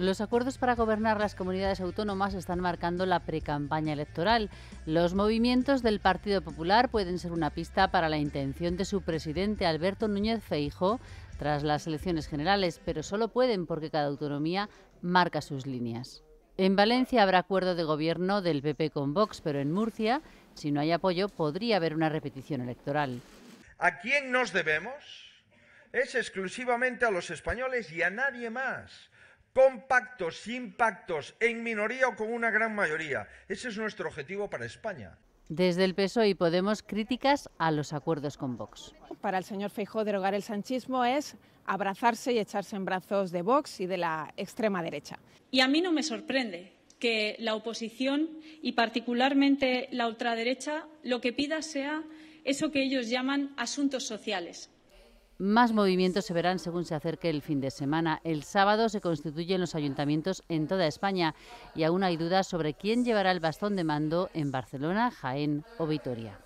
Los acuerdos para gobernar las comunidades autónomas están marcando la precampaña electoral. Los movimientos del Partido Popular pueden ser una pista para la intención de su presidente Alberto Núñez Feijo tras las elecciones generales, pero solo pueden porque cada autonomía marca sus líneas. En Valencia habrá acuerdo de gobierno del PP con Vox, pero en Murcia, si no hay apoyo, podría haber una repetición electoral. ¿A quién nos debemos? Es exclusivamente a los españoles y a nadie más con pactos, sin pactos, en minoría o con una gran mayoría. Ese es nuestro objetivo para España. Desde el PSOE y Podemos, críticas a los acuerdos con Vox. Para el señor Feijóo, derogar el sanchismo es abrazarse y echarse en brazos de Vox y de la extrema derecha. Y a mí no me sorprende que la oposición y particularmente la ultraderecha lo que pida sea eso que ellos llaman asuntos sociales, más movimientos se verán según se acerque el fin de semana. El sábado se constituyen los ayuntamientos en toda España y aún hay dudas sobre quién llevará el bastón de mando en Barcelona, Jaén o Vitoria.